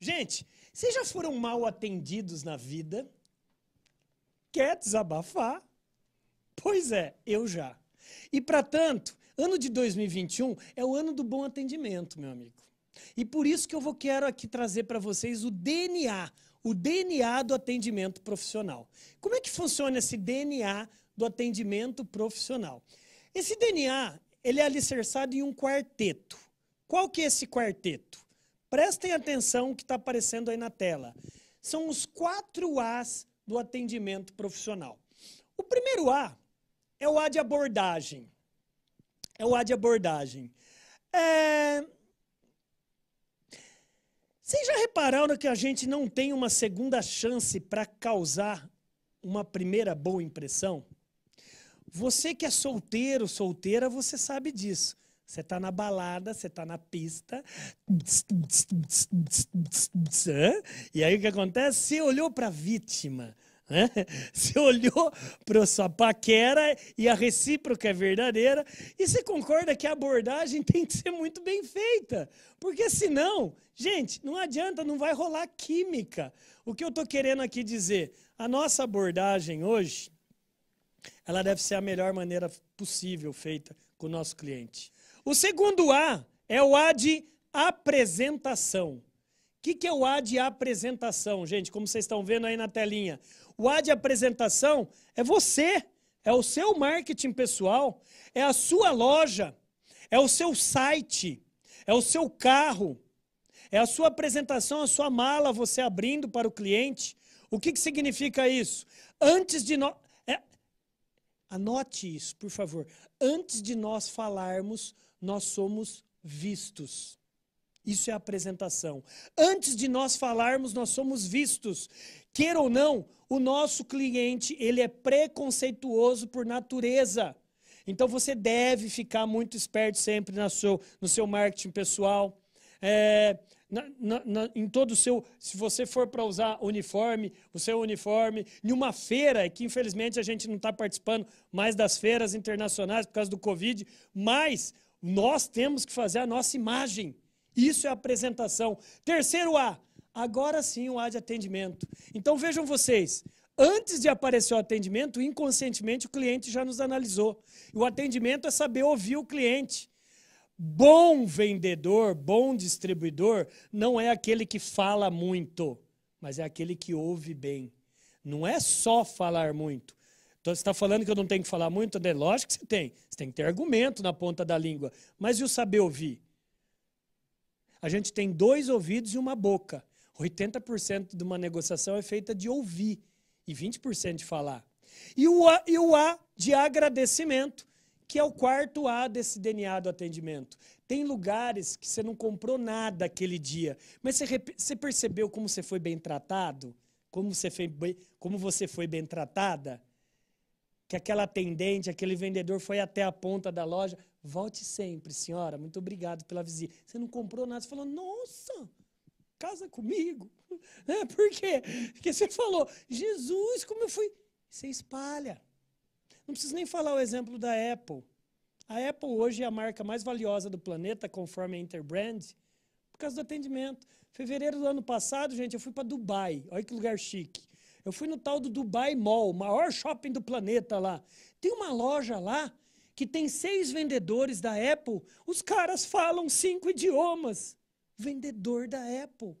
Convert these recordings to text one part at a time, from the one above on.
Gente, vocês já foram mal atendidos na vida? Quer desabafar? Pois é, eu já. E para tanto, ano de 2021 é o ano do bom atendimento, meu amigo. E por isso que eu vou quero aqui trazer para vocês o DNA, o DNA do atendimento profissional. Como é que funciona esse DNA do atendimento profissional? Esse DNA, ele é alicerçado em um quarteto. Qual que é esse quarteto? Prestem atenção o que está aparecendo aí na tela. São os quatro As do atendimento profissional. O primeiro A é o A de abordagem. É o A de abordagem. É... Vocês já repararam que a gente não tem uma segunda chance para causar uma primeira boa impressão? Você que é solteiro, solteira, você sabe disso. Você tá na balada, você tá na pista. E aí o que acontece? Você olhou para a vítima. Né? Você olhou para sua paquera e a recíproca é verdadeira, e você concorda que a abordagem tem que ser muito bem feita, porque senão, gente, não adianta, não vai rolar química. O que eu estou querendo aqui dizer? A nossa abordagem hoje, ela deve ser a melhor maneira possível feita com o nosso cliente. O segundo A é o A de apresentação. O que, que é o A de apresentação, gente? Como vocês estão vendo aí na telinha. O A de apresentação é você, é o seu marketing pessoal, é a sua loja, é o seu site, é o seu carro, é a sua apresentação, a sua mala, você abrindo para o cliente. O que, que significa isso? Antes de nós. No... É... Anote isso, por favor. Antes de nós falarmos nós somos vistos. Isso é apresentação. Antes de nós falarmos, nós somos vistos. Quer ou não, o nosso cliente, ele é preconceituoso por natureza. Então você deve ficar muito esperto sempre no seu, no seu marketing pessoal. É, na, na, na, em todo o seu. Se você for para usar uniforme, o seu uniforme, em uma feira, que infelizmente a gente não está participando mais das feiras internacionais por causa do Covid, mas nós temos que fazer a nossa imagem. Isso é apresentação. Terceiro A, agora sim o A de atendimento. Então vejam vocês, antes de aparecer o atendimento, inconscientemente o cliente já nos analisou. O atendimento é saber ouvir o cliente. Bom vendedor, bom distribuidor, não é aquele que fala muito, mas é aquele que ouve bem. Não é só falar muito, então você está falando que eu não tenho que falar muito? Né? Lógico que você tem. Você tem que ter argumento na ponta da língua. Mas e o saber ouvir? A gente tem dois ouvidos e uma boca. 80% de uma negociação é feita de ouvir e 20% de falar. E o, a, e o A de agradecimento, que é o quarto A desse DNA do atendimento. Tem lugares que você não comprou nada aquele dia, mas você, você percebeu como você foi bem tratado? Como você, foi bem, como você foi bem tratada? que aquela atendente, aquele vendedor foi até a ponta da loja. Volte sempre, senhora. Muito obrigado pela visita. Você não comprou nada. Você falou, nossa, casa comigo. É, por quê? Porque você falou, Jesus, como eu fui. Você espalha. Não preciso nem falar o exemplo da Apple. A Apple hoje é a marca mais valiosa do planeta, conforme a Interbrand, por causa do atendimento. Fevereiro do ano passado, gente, eu fui para Dubai. Olha que lugar chique. Eu fui no tal do Dubai Mall, maior shopping do planeta lá. Tem uma loja lá que tem seis vendedores da Apple. Os caras falam cinco idiomas. Vendedor da Apple.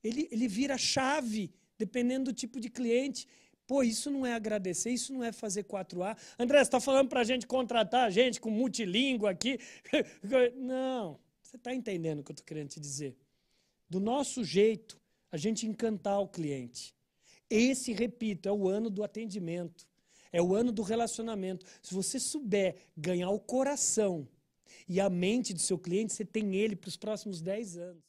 Ele, ele vira chave, dependendo do tipo de cliente. Pô, isso não é agradecer, isso não é fazer 4A. André, você está falando para a gente contratar a gente com multilíngua aqui? não, você está entendendo o que eu estou querendo te dizer. Do nosso jeito, a gente encantar o cliente. Esse, repito, é o ano do atendimento, é o ano do relacionamento. Se você souber ganhar o coração e a mente do seu cliente, você tem ele para os próximos 10 anos.